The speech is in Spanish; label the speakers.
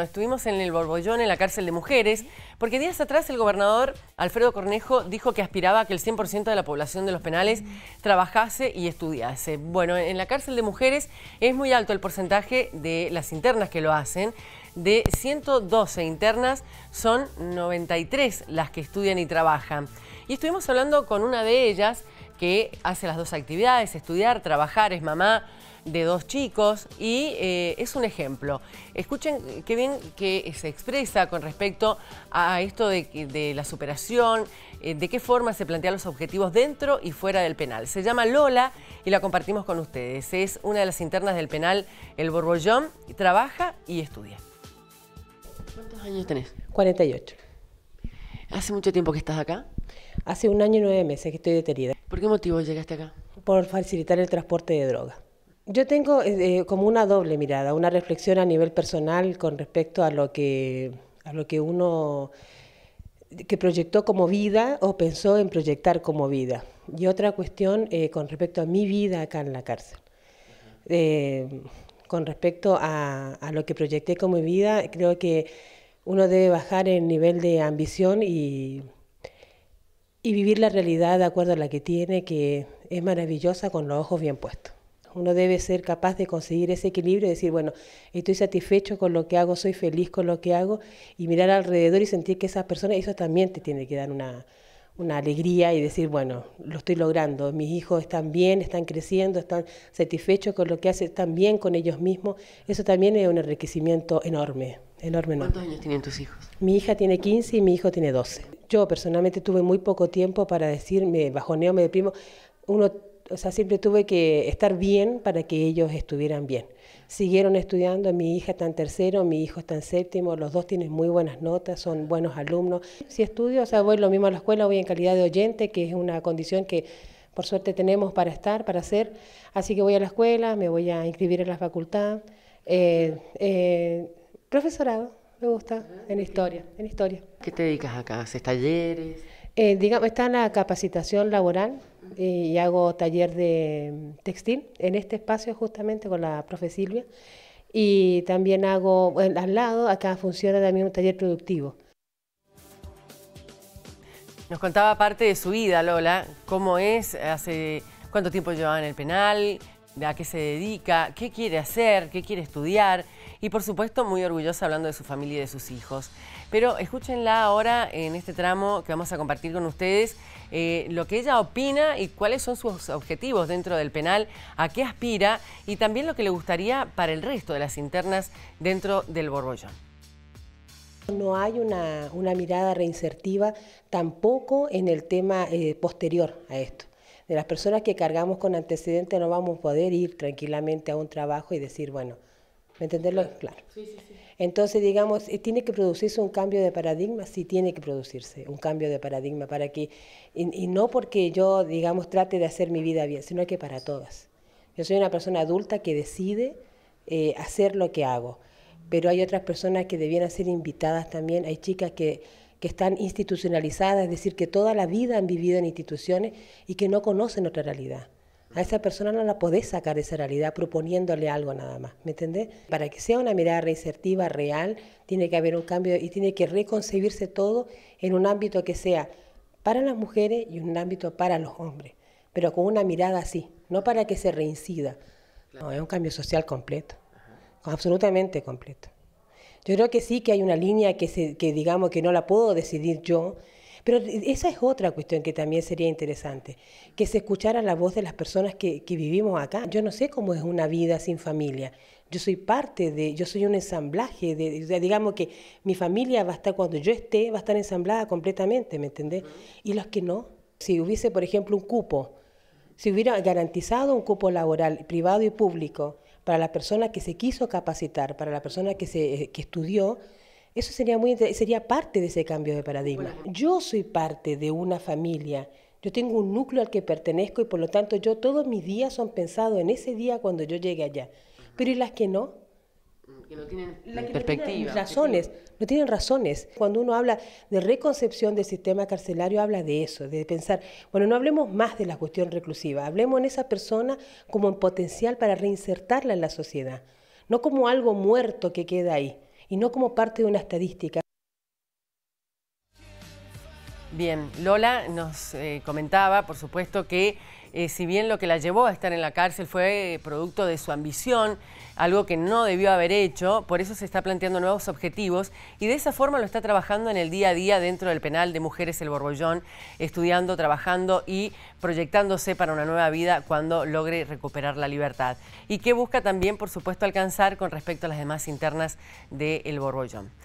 Speaker 1: estuvimos en el Borbollón, en la cárcel de mujeres, porque días atrás el gobernador Alfredo Cornejo dijo que aspiraba a que el 100% de la población de los penales trabajase y estudiase. Bueno, en la cárcel de mujeres es muy alto el porcentaje de las internas que lo hacen. De 112 internas, son 93 las que estudian y trabajan. Y estuvimos hablando con una de ellas, que hace las dos actividades, estudiar, trabajar, es mamá de dos chicos y eh, es un ejemplo. Escuchen qué bien que se expresa con respecto a esto de, la superación, eh, de qué forma se plantean los objetivos dentro y fuera del penal. Se llama Lola y la compartimos con ustedes. Es una de las internas del penal El Borbollón, trabaja y estudia. ¿Cuántos años tenés? 48. ¿Hace mucho tiempo que estás acá?
Speaker 2: Hace un año y nueve meses que estoy detenida. ¿Por qué motivo llegaste acá? Por facilitar el transporte de droga. Yo tengo eh, eh, como una doble mirada, una reflexión a nivel personal con respecto a lo que, a lo que uno que proyectó como vida o pensó en proyectar como vida. Y otra cuestión eh, con respecto a mi vida acá en la cárcel. con respecto a, a, lo que proyecté como vida, creo que uno debe bajar el nivel de ambición y y vivir la realidad de acuerdo a la que tiene, que es maravillosa con los ojos bien puestos. Uno debe ser capaz de conseguir ese equilibrio y decir, bueno, estoy satisfecho con lo que hago, soy feliz con lo que hago, y mirar alrededor y sentir que esas persona, eso también te tiene que dar una, una alegría y decir, bueno, lo estoy logrando, mis hijos están bien, están creciendo, están satisfechos con lo que hacen, están bien con ellos mismos, eso también es un enriquecimiento enorme enorme. ¿Cuántos años tienen tus hijos? Mi hija tiene 15 y mi hijo tiene 12. Yo personalmente tuve muy poco tiempo para decir, me bajoneo, me deprimo. Uno, o sea, siempre tuve que estar bien para que ellos estuvieran bien. Siguieron estudiando, mi hija está en tercero, mi hijo está en séptimo, los dos tienen muy buenas notas, son buenos alumnos. Si estudio, o sea, voy lo mismo a la escuela, voy en calidad de oyente, que es una condición que por suerte tenemos para estar, para hacer. Así que voy a la escuela, me voy a inscribir en la facultad. Eh, eh, Profesorado, me gusta, en historia, en historia.
Speaker 1: ¿Qué te dedicas acá? ¿Haces talleres? Eh,
Speaker 2: digamos, está en la capacitación laboral eh, y hago taller de mm, textil en este espacio justamente con la profe Silvia. Y también hago, al lado, acá funciona también un taller productivo.
Speaker 1: Nos contaba parte de su vida, Lola, cómo es, hace cuánto tiempo llevaba en el penal, a qué se dedica, qué quiere hacer, qué quiere estudiar y por supuesto muy orgullosa hablando de su familia y de sus hijos. Pero escúchenla ahora en este tramo que vamos a compartir con ustedes eh, lo que ella opina y cuáles son sus objetivos dentro del penal, a qué aspira y también lo que le gustaría para el resto de las internas dentro del Borbollón.
Speaker 2: No hay una, mirada reinsertiva tampoco en el tema eh, posterior a esto. De las personas que cargamos con antecedentes no vamos a poder ir tranquilamente a un trabajo y decir, bueno, Entenderlo, Claro. Entonces, digamos, eh, tiene que producirse un cambio de paradigma, sí tiene que producirse un cambio de paradigma para que, y, no porque yo, digamos, trate de hacer mi vida bien, sino que para todas. Yo soy una persona adulta que decide eh, hacer lo que hago, pero hay otras personas que debieran ser invitadas también, hay chicas que, que están institucionalizadas, es decir, que toda la vida han vivido en instituciones y que no conocen otra realidad. A esa persona no la podés sacar de esa realidad proponiéndole algo nada más, ¿me entendés? Para que sea una mirada reinsertiva, real, tiene que haber un cambio y tiene que reconcebirse todo en un ámbito que sea para las mujeres y un ámbito para los hombres, pero con una mirada así, no para que se reincida. No, es un cambio social completo, absolutamente completo. Yo creo que sí que hay una línea que, se, que digamos que no la puedo decidir yo, pero esa es otra cuestión que también sería interesante, que se escuchara la voz de las personas que, vivimos acá. Yo no sé cómo es una vida sin familia. Yo soy parte de, yo soy un ensamblaje, de, digamos que mi familia va a estar, cuando yo esté, va a estar ensamblada completamente, ¿me entendés? Y los que no, si hubiese, por ejemplo, un cupo, si hubiera garantizado un cupo laboral privado y público para la persona que se quiso capacitar, para la persona que, se, eh, que estudió, eso sería, muy, sería parte de ese cambio de paradigma. Yo soy parte de una familia yo tengo un núcleo al que pertenezco y por lo tanto yo todos mis días son pensados en ese día cuando yo llegue allá. Pero ¿y las que no?
Speaker 1: Mm, que no tienen razones,
Speaker 2: no tienen razones. Cuando uno habla de reconcepción del sistema carcelario, habla de eso, de pensar, bueno, no hablemos más de la cuestión reclusiva, hablemos en esa persona como en potencial para reinsertarla en la sociedad, no como algo muerto que queda ahí y no como parte de una estadística.
Speaker 1: Bien, Lola nos eh, comentaba, por supuesto, que eh, si bien lo que la llevó a estar en la cárcel fue eh, producto de su ambición, algo que no debió haber hecho, por eso se está planteando nuevos objetivos y de esa forma lo está trabajando en el día a día dentro del penal de mujeres El Borbollón, estudiando, trabajando y proyectándose para una nueva vida cuando logre recuperar la libertad. Y que busca también, por supuesto, alcanzar con respecto a las demás internas de El Borbollón.